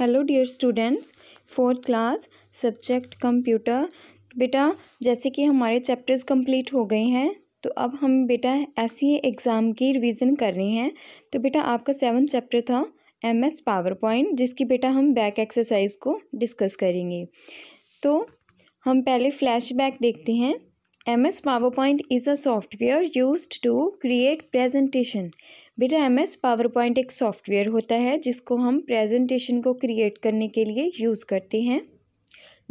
Hello dear students fourth class subject computer बेटा जैसे कि हमारे चैप्टर्स कंप्लीट हो गए हैं तो अब हम बेटा ऐसी एग्ज़ाम की रिवीजन कर रहे हैं तो बेटा आपका सेवन चैप्टर था एम एस पावर पॉइंट जिसकी बेटा हम बैक एक्सरसाइज को डिस्कस करेंगे तो हम पहले फ्लैशबैक देखते हैं M S PowerPoint is a software use to create presentation बेटा एम एस पावर पॉइंट एक सॉफ्टवेयर होता है जिसको हम प्रेजेंटेशन को क्रिएट करने के लिए यूज़ करते हैं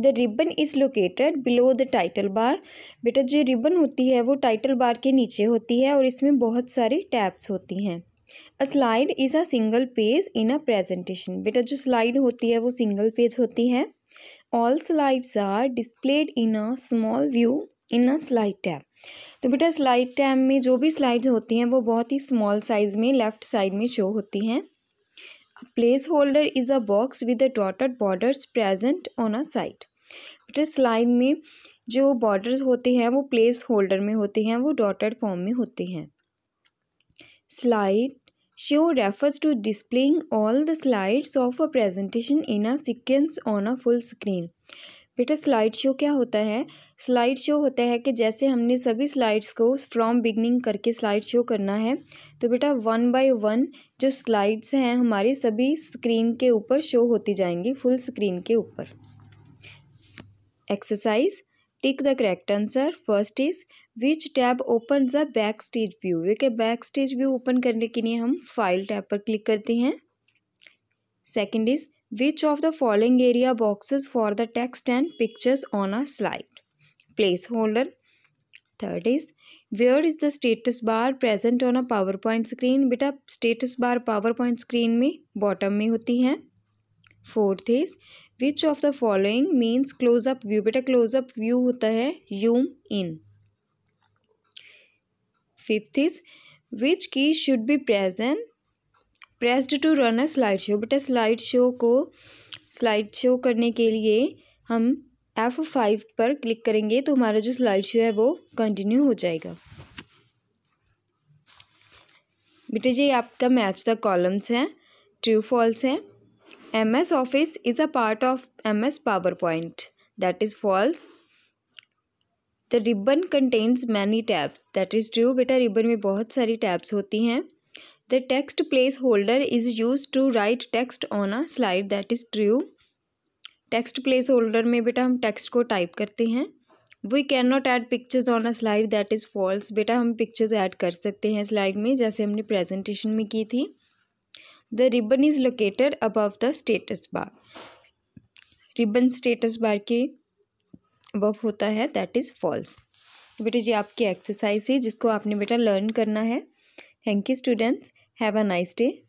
the ribbon is located below the title bar बेटा जो रिबन होती है वो टाइटल बार के नीचे होती है और इसमें बहुत सारी टैब्स होती हैं a slide is a single page in a presentation बेटा जो स्लाइड होती है वो सिंगल पेज होती है all slides are displayed in a small view in a slide tab तो बेटा स्लाइड टैब में जो भी स्लाइड्स होती हैं वो बहुत ही स्मॉल साइज़ में लेफ़्ट साइड में शो होती हैं placeholder is a box with a dotted borders present on a side बेटा स्लाइड में जो बॉर्डर्स होते हैं वो प्लेस होल्डर में होते हैं वो डॉटेड फॉर्म में होते हैं slide show refers to displaying all the slides of a presentation in a sequence on a full screen बेटा स्लाइड शो क्या होता है स्लाइड शो होता है कि जैसे हमने सभी स्लाइड्स को फ्रॉम बिगनिंग करके स्लाइड शो करना है तो बेटा वन बाय वन जो स्लाइड्स हैं हमारी सभी स्क्रीन के ऊपर शो होती जाएंगी फुल स्क्रीन के ऊपर exercise tick the correct answer first is which tab open the backstage view देखिए बैक स्टेज व्यू ओपन करने के लिए हम फाइल टैब पर क्लिक करते हैं second is Which of the following area boxes for the text and pictures on a slide? Placeholder. Third is where is the status bar present on a PowerPoint screen? बेटा status bar PowerPoint screen में bottom में होती है Fourth is which of the following means close up view? बेटा close up view होता है zoom in. Fifth is which key should be present pressed to run a slide show बेटा slide show को slide show करने के लिए हम F five पर क्लिक करेंगे तो हमारा जो स्लाइड शो है वो कंटिन्यू हो जाएगा बेटे जी आपका मैच द कॉलम्स हैं ट्रू फॉल्स हैं M S office is a part of M S PowerPoint that is false the ribbon contains many tabs that is true बेटा रिबन में बहुत सारी टैब्स होती हैं the The placeholder is use to write text on a slide that is true text placeholder में बेटा हम text को टाइप करते हैं we can not add pictures on a slide that is false बेटा हम pictures add कर सकते हैं स्लाइड में जैसे हमने प्रेजेंटेशन में की थी the ribbon is located above the status bar ribbon status bar के अबव होता है दैट इज़ फॉल्स बेटा जी आपकी एक्सरसाइज है जिसको आपने बेटा लर्न करना है Thank you students. Have a nice day.